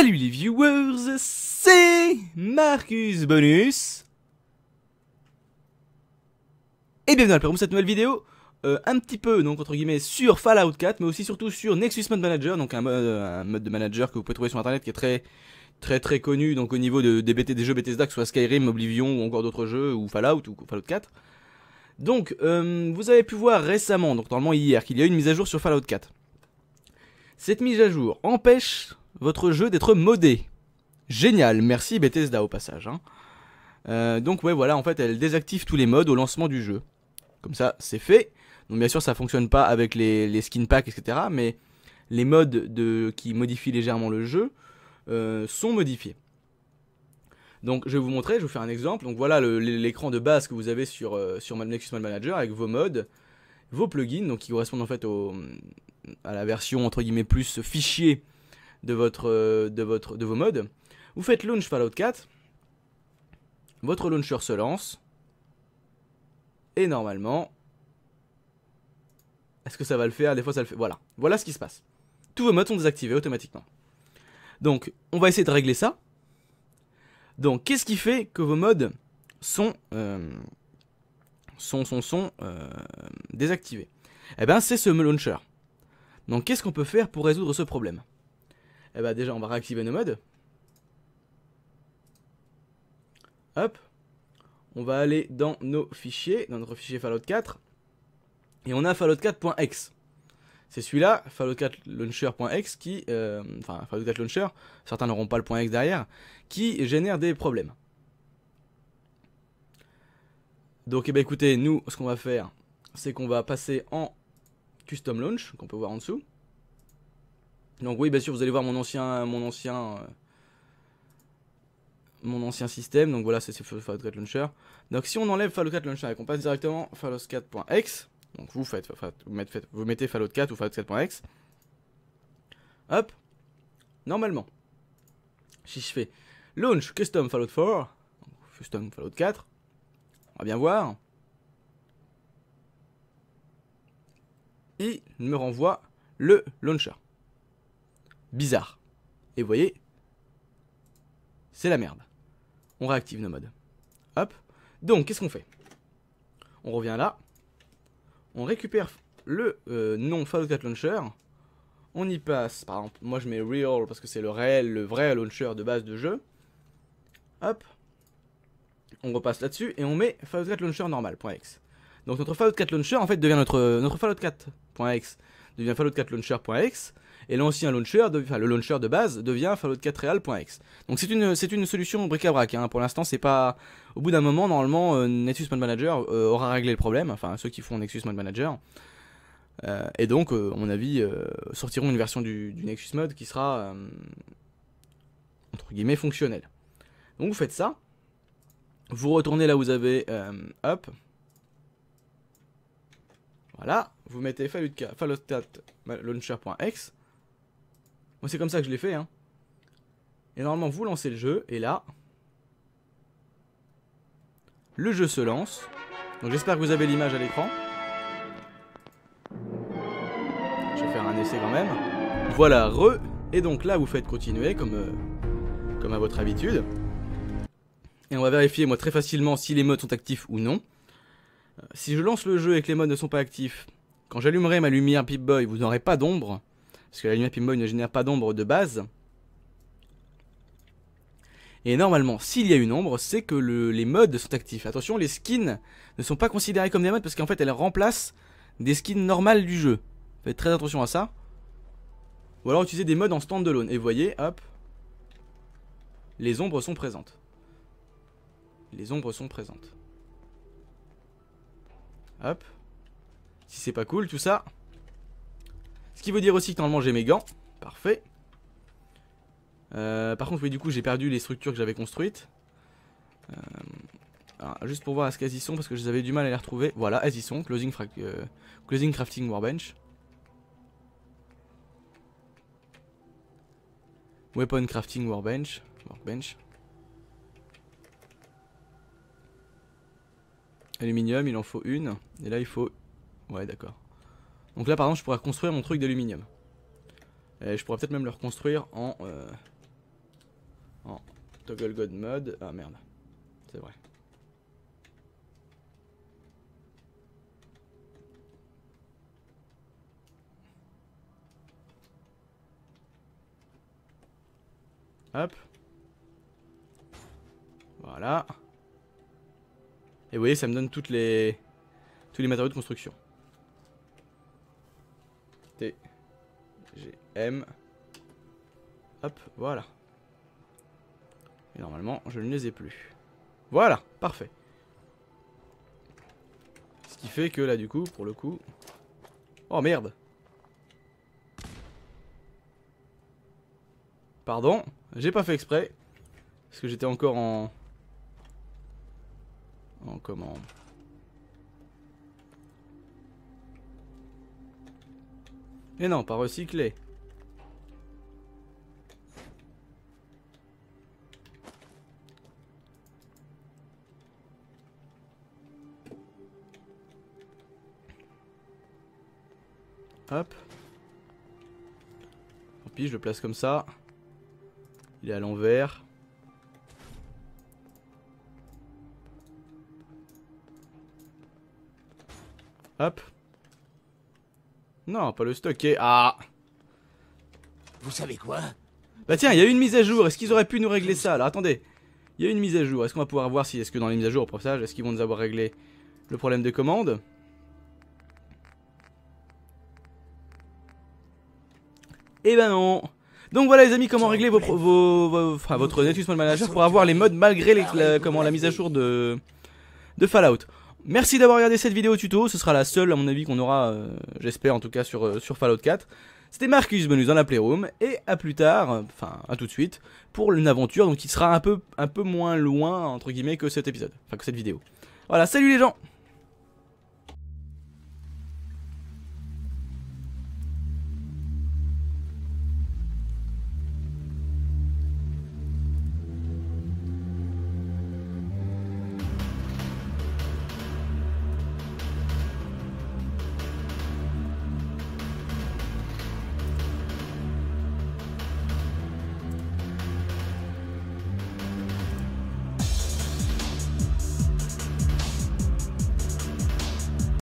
Salut les viewers, c'est Marcus Bonus Et bienvenue à le pour cette nouvelle vidéo euh, Un petit peu, donc entre guillemets, sur Fallout 4 Mais aussi surtout sur Nexus Mode Manager Donc un mode, de manager que vous pouvez trouver sur internet qui est très très très connu Donc au niveau des, BT, des jeux Bethesda, que soit Skyrim, Oblivion ou encore d'autres jeux Ou Fallout ou Fallout 4 Donc euh, vous avez pu voir récemment, donc normalement hier, qu'il y a eu une mise à jour sur Fallout 4 cette mise à jour empêche votre jeu d'être modé. Génial, merci Bethesda au passage. Hein. Euh, donc ouais voilà, en fait elle désactive tous les modes au lancement du jeu. Comme ça, c'est fait. Donc bien sûr ça fonctionne pas avec les, skin packs, etc. Mais les modes de, qui modifient légèrement le jeu euh, sont modifiés. Donc je vais vous montrer, je vais vous faire un exemple. Donc voilà l'écran de base que vous avez sur, euh, sur Nexus Manager avec vos modes, vos plugins, donc qui correspondent en fait à la version entre guillemets plus fichier de, votre, euh, de, votre, de vos modes. Vous faites launch Fallout 4. Votre launcher se lance. Et normalement... Est-ce que ça va le faire Des fois ça le fait. Voilà. Voilà ce qui se passe. Tous vos modes sont désactivés automatiquement. Donc, on va essayer de régler ça. Donc, qu'est-ce qui fait que vos modes sont... Euh, sont, sont, euh, désactivés Eh bien, c'est ce launcher. Donc, qu'est-ce qu'on peut faire pour résoudre ce problème eh bah déjà, on va réactiver nos modes. Hop. On va aller dans nos fichiers, dans notre fichier Fallout 4. Et on a fallout4.exe. C'est celui-là, fallout4launcher.exe, qui... Euh, enfin, fallout4 launcher, certains n'auront pas le point .exe derrière, qui génère des problèmes. Donc, eh ben, écoutez, nous, ce qu'on va faire, c'est qu'on va passer en custom launch, qu'on peut voir en dessous. Donc oui, bien sûr, vous allez voir mon ancien, mon ancien, mon ancien système. Donc voilà, c'est Fallout 4 Launcher. Donc si on enlève Fallout 4 Launcher et qu'on passe directement Fallout 4.x donc vous faites, vous mettez, vous Fallout 4 ou Fallout 4.x Hop, normalement, si je fais Launch Custom Fallout 4, Custom Fallout 4, on va bien voir. Il me renvoie le launcher bizarre. Et vous voyez, c'est la merde. On réactive nos modes. Hop. Donc, qu'est-ce qu'on fait On revient là. On récupère le euh, nom Fallout 4 Launcher. On y passe, par exemple, moi je mets Real parce que c'est le réel, le vrai launcher de base de jeu. Hop. On repasse là-dessus et on met Fallout 4 Launcher normal.exe. Donc notre Fallout 4 Launcher en fait devient notre, euh, notre Fallout 4.exe devient Fallout 4 Launcher.exe et là launcher, enfin, le launcher de base devient fallout 4 realx Donc c'est une, c'est une solution bric-à-brac, hein. pour l'instant c'est pas... Au bout d'un moment, normalement, euh, Nexus Mode Manager euh, aura réglé le problème, enfin ceux qui font Nexus Mode Manager, euh, et donc, à mon avis, sortiront une version du, Nexus Mode qui sera, entre guillemets, fonctionnelle. Donc vous faites ça, vous retournez là où vous avez hop, voilà, vous mettez fallout4 launcher.exe, moi, c'est comme ça que je l'ai fait. Hein. Et normalement, vous lancez le jeu, et là... Le jeu se lance. Donc j'espère que vous avez l'image à l'écran. Je vais faire un essai quand même. Voilà, re. Et donc là, vous faites continuer comme, euh, comme à votre habitude. Et on va vérifier, moi, très facilement si les modes sont actifs ou non. Euh, si je lance le jeu et que les modes ne sont pas actifs, quand j'allumerai ma lumière Pip-Boy, vous n'aurez pas d'ombre parce que la lumière Pinball ne génère pas d'ombre de base. Et normalement, s'il y a une ombre, c'est que les modes sont actifs. Attention, les skins ne sont pas considérés comme des modes parce qu'en fait, elles remplacent des skins normales du jeu. Faites très attention à ça. Ou alors utilisez des modes en stand-alone. Et vous voyez, hop, les ombres sont présentes. Les ombres sont présentes. Hop. Si c'est pas cool, tout ça, ce qui veut dire aussi que normalement j'ai mes gants. Parfait. Euh, par contre, oui, du coup, j'ai perdu les structures que j'avais construites. Euh, alors, juste pour voir à ce qu'elles y sont, parce que j'avais du mal à les retrouver. Voilà, elles y sont. Closing, euh, closing Crafting Warbench. Weapon Crafting Warbench. Workbench. Aluminium, il en faut une. Et là, il faut... Ouais, d'accord. Donc là, par exemple, je pourrais construire mon truc d'aluminium. Et je pourrais peut-être même le reconstruire en... Euh, en toggle god mode. Ah merde, c'est vrai. Hop. Voilà. Et vous voyez, ça me donne toutes les tous les matériaux de construction. T, G, Hop, voilà. Et normalement, je ne les ai plus. Voilà, parfait. Ce qui fait que là, du coup, pour le coup... Oh merde Pardon, j'ai pas fait exprès. Parce que j'étais encore en... En commande Et non, pas recyclé. Hop. Tant pis, je le place comme ça. Il est à l'envers. Hop. Non, pas le stocker. Ah Vous savez quoi Bah tiens, il y a eu une mise à jour. Est-ce qu'ils auraient pu nous régler ça Alors Attendez. Il y a une mise à jour. Est-ce qu'on va pouvoir voir si est-ce que dans les mises à jour au ça, est-ce qu'ils vont nous avoir réglé le problème de commande Et eh ben non donc voilà les amis comment régler vos, vos, vos enfin, votre Manager pour avoir les modes malgré les, la, comment, la mise à jour de, de Fallout. Merci d'avoir regardé cette vidéo tuto, ce sera la seule à mon avis qu'on aura, euh, j'espère en tout cas sur, euh, sur Fallout 4. C'était Marcus nous dans la Playroom, et à plus tard, enfin à tout de suite, pour une aventure donc qui sera un peu, un peu moins loin, entre guillemets, que cet épisode, enfin que cette vidéo. Voilà, salut les gens